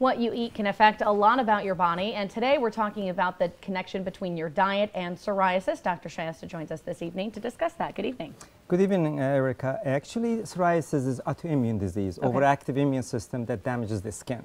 What you eat can affect a lot about your body, and today we're talking about the connection between your diet and psoriasis. Dr. Shasta joins us this evening to discuss that. Good evening. Good evening, Erica. Actually, psoriasis is autoimmune disease, okay. overactive immune system that damages the skin.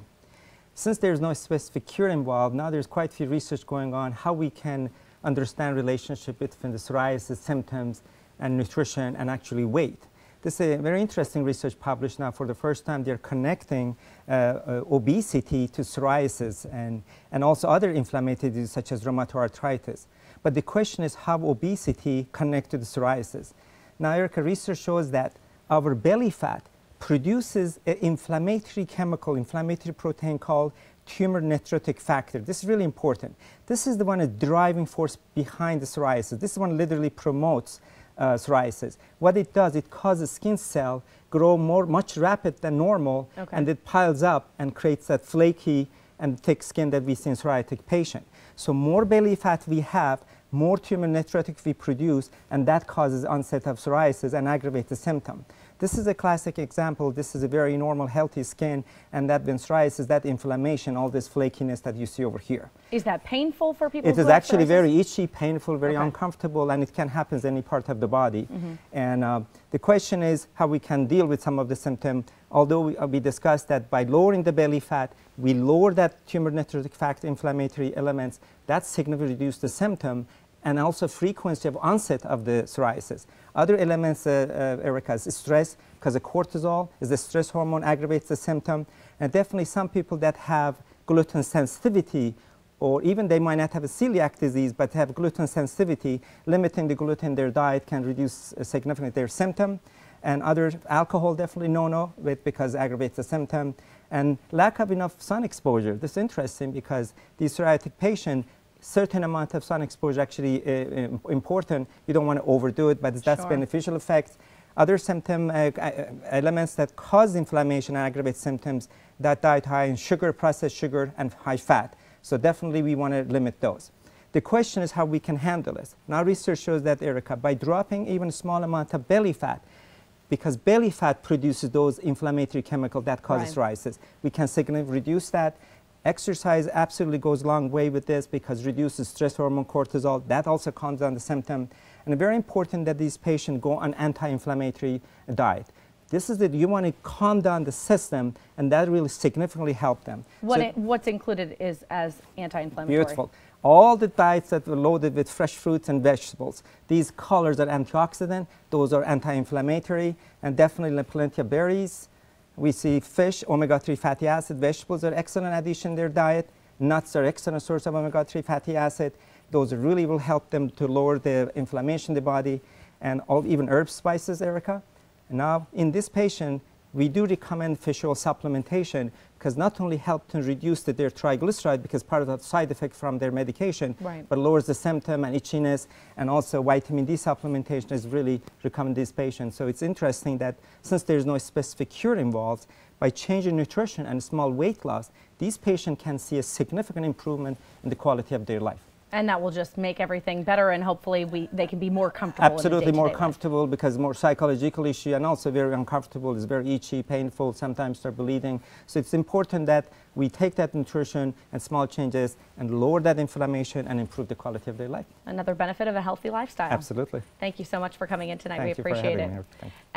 Since there's no specific cure involved, now there's quite a few research going on how we can understand relationship between the psoriasis symptoms and nutrition and actually weight. This is a very interesting research published now for the first time. They're connecting uh, uh, obesity to psoriasis and, and also other inflammatory diseases such as rheumatoid arthritis. But the question is how obesity connects to the psoriasis. Now, Erica, research shows that our belly fat produces an inflammatory chemical, inflammatory protein called tumor necrotic factor. This is really important. This is the one a driving force behind the psoriasis. This one literally promotes uh, psoriasis. What it does, it causes skin cell grow more, much rapid than normal, okay. and it piles up and creates that flaky and thick skin that we see in psoriatic patient. So more belly fat we have, more tumor necrotic we produce, and that causes onset of psoriasis and aggravates the symptom. This is a classic example. This is a very normal, healthy skin, and that ventritis, that inflammation, all this flakiness that you see over here. Is that painful for people? It is actually very itchy, painful, very okay. uncomfortable, and it can happen in any part of the body. Mm -hmm. And uh, the question is how we can deal with some of the symptom. Although we, uh, we discussed that by lowering the belly fat, we lower that tumor necrotic factor inflammatory elements. That significantly reduces the symptom, and also frequency of onset of the psoriasis. Other elements, uh, uh, Erica, is stress, because the cortisol is the stress hormone aggravates the symptom. And definitely some people that have gluten sensitivity or even they might not have a celiac disease but have gluten sensitivity, limiting the gluten in their diet can reduce uh, significantly their symptom. And other alcohol definitely no-no because it aggravates the symptom. And lack of enough sun exposure. This is interesting because the psoriatic patient certain amount of sun exposure actually uh, uh, important. You don't want to overdo it, but that's sure. beneficial effect. Other symptom uh, elements that cause inflammation and aggravate symptoms that diet high in sugar, processed sugar, and high fat. So definitely we want to limit those. The question is how we can handle this. Now research shows that, Erica, by dropping even small amount of belly fat, because belly fat produces those inflammatory chemicals that causes right. rises, we can significantly reduce that. Exercise absolutely goes a long way with this because reduces stress hormone cortisol. That also calms down the symptom. And very important that these patients go on anti-inflammatory diet. This is that you want to calm down the system, and that really significantly helped them. What so it, what's included is as anti-inflammatory. Beautiful. All the diets that were loaded with fresh fruits and vegetables. These colors are antioxidant. Those are anti-inflammatory, and definitely plenty of berries we see fish, omega-3 fatty acid, vegetables are excellent addition to their diet. Nuts are excellent source of omega-3 fatty acid. Those really will help them to lower the inflammation in the body and all, even herb spices, Erica. Now, in this patient, we do recommend fish oil supplementation because not only helps to reduce the, their triglyceride because part of the side effect from their medication, right. but lowers the symptom and itchiness, and also vitamin D supplementation is really recommended these patients. So it's interesting that since there's no specific cure involved, by changing nutrition and small weight loss, these patients can see a significant improvement in the quality of their life and that will just make everything better and hopefully we they can be more comfortable absolutely more comfortable life. because more psychological issue and also very uncomfortable it's very itchy painful sometimes they're bleeding so it's important that we take that nutrition and small changes and lower that inflammation and improve the quality of their life another benefit of a healthy lifestyle absolutely thank you so much for coming in tonight Thank we appreciate it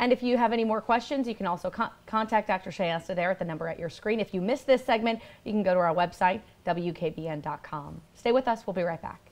and if you have any more questions you can also con contact dr shayasta there at the number at your screen if you missed this segment you can go to our website WKBN.com. Stay with us. We'll be right back.